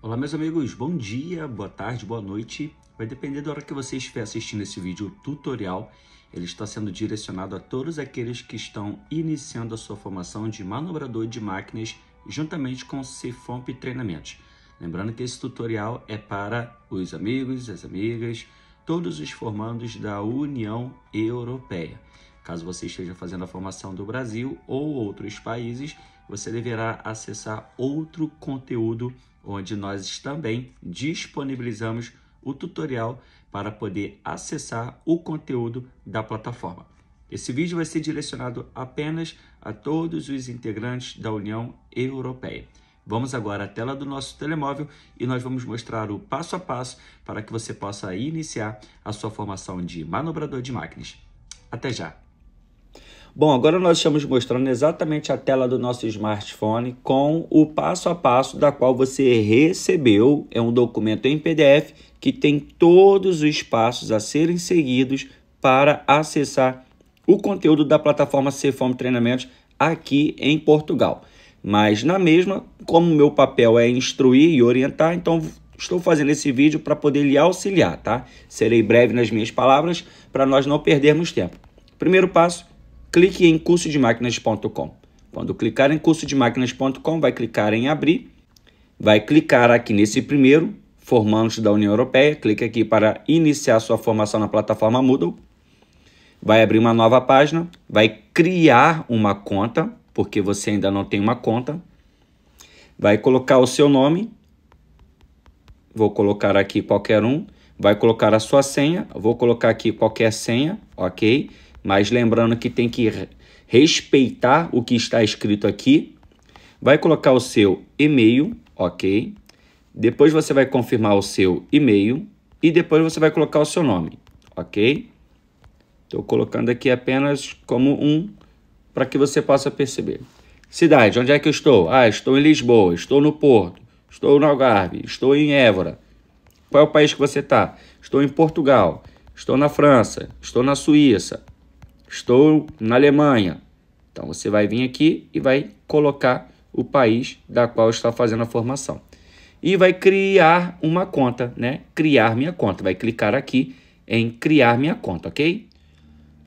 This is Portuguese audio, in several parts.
Olá meus amigos, bom dia, boa tarde, boa noite. Vai depender da hora que você estiver assistindo esse vídeo tutorial. Ele está sendo direcionado a todos aqueles que estão iniciando a sua formação de manobrador de máquinas juntamente com o Cefomp Treinamentos. Lembrando que esse tutorial é para os amigos, as amigas, todos os formandos da União Europeia. Caso você esteja fazendo a formação do Brasil ou outros países, você deverá acessar outro conteúdo onde nós também disponibilizamos o tutorial para poder acessar o conteúdo da plataforma. Esse vídeo vai ser direcionado apenas a todos os integrantes da União Europeia. Vamos agora à tela do nosso telemóvel e nós vamos mostrar o passo a passo para que você possa iniciar a sua formação de manobrador de máquinas. Até já! Bom, agora nós estamos mostrando exatamente a tela do nosso smartphone com o passo a passo da qual você recebeu. É um documento em PDF que tem todos os passos a serem seguidos para acessar o conteúdo da plataforma Cefome Treinamentos aqui em Portugal. Mas na mesma, como meu papel é instruir e orientar, então estou fazendo esse vídeo para poder lhe auxiliar, tá? Serei breve nas minhas palavras para nós não perdermos tempo. Primeiro passo, clique em curso de máquinas.com. Quando clicar em curso de máquinas.com, vai clicar em abrir, vai clicar aqui nesse primeiro, formandos da União Europeia, clique aqui para iniciar sua formação na plataforma Moodle. Vai abrir uma nova página, vai criar uma conta, porque você ainda não tem uma conta. Vai colocar o seu nome, vou colocar aqui qualquer um, vai colocar a sua senha, vou colocar aqui qualquer senha, ok? Mas lembrando que tem que respeitar o que está escrito aqui. Vai colocar o seu e-mail, ok? Depois você vai confirmar o seu e-mail e depois você vai colocar o seu nome, ok? Estou colocando aqui apenas como um para que você possa perceber. Cidade, onde é que eu estou? Ah, estou em Lisboa, estou no Porto, estou no Algarve, estou em Évora. Qual é o país que você está? Estou em Portugal, estou na França, estou na Suíça, Estou na Alemanha. Então você vai vir aqui e vai colocar o país da qual está fazendo a formação. E vai criar uma conta, né? Criar minha conta. Vai clicar aqui em criar minha conta, ok?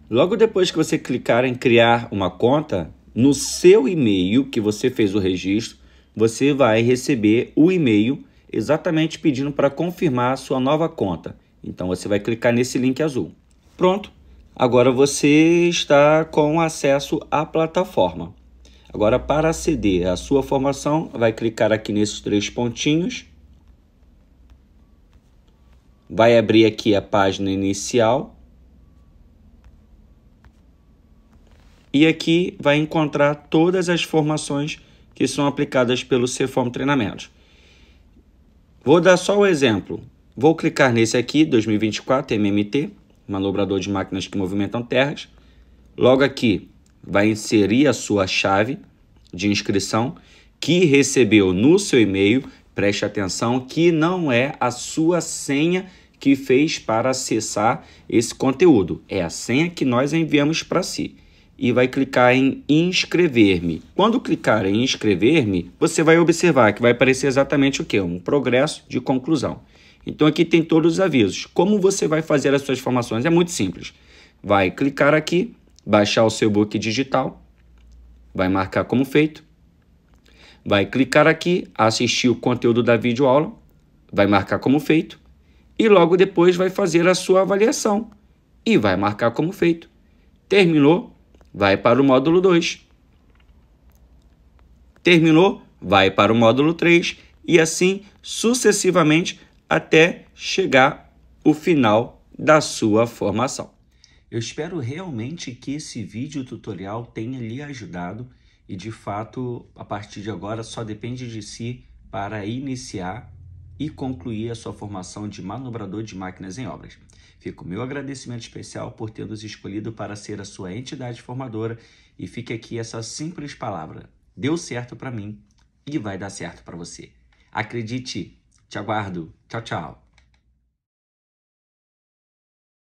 Logo depois que você clicar em criar uma conta, no seu e-mail que você fez o registro, você vai receber o e-mail exatamente pedindo para confirmar sua nova conta. Então você vai clicar nesse link azul. Pronto, Agora você está com acesso à plataforma. Agora, para aceder à sua formação, vai clicar aqui nesses três pontinhos. Vai abrir aqui a página inicial. E aqui vai encontrar todas as formações que são aplicadas pelo CFOM Treinamentos. Vou dar só o um exemplo. Vou clicar nesse aqui, 2024 MMT manobrador de máquinas que movimentam terras. Logo aqui, vai inserir a sua chave de inscrição que recebeu no seu e-mail. Preste atenção que não é a sua senha que fez para acessar esse conteúdo, é a senha que nós enviamos para si e vai clicar em inscrever-me. Quando clicar em inscrever-me, você vai observar que vai aparecer exatamente o que? Um progresso de conclusão. Então aqui tem todos os avisos. Como você vai fazer as suas formações? É muito simples. Vai clicar aqui, baixar o seu book digital, vai marcar como feito, vai clicar aqui, assistir o conteúdo da videoaula, vai marcar como feito, e logo depois vai fazer a sua avaliação e vai marcar como feito. Terminou, vai para o módulo 2. Terminou? Vai para o módulo 3 e assim sucessivamente até chegar o final da sua formação. Eu espero realmente que esse vídeo tutorial tenha lhe ajudado e de fato, a partir de agora só depende de si para iniciar e concluir a sua formação de manobrador de máquinas em obras. Fico meu agradecimento especial por ter nos escolhido para ser a sua entidade formadora e fique aqui essa simples palavra: deu certo para mim e vai dar certo para você. Acredite! Te aguardo. Tchau, tchau.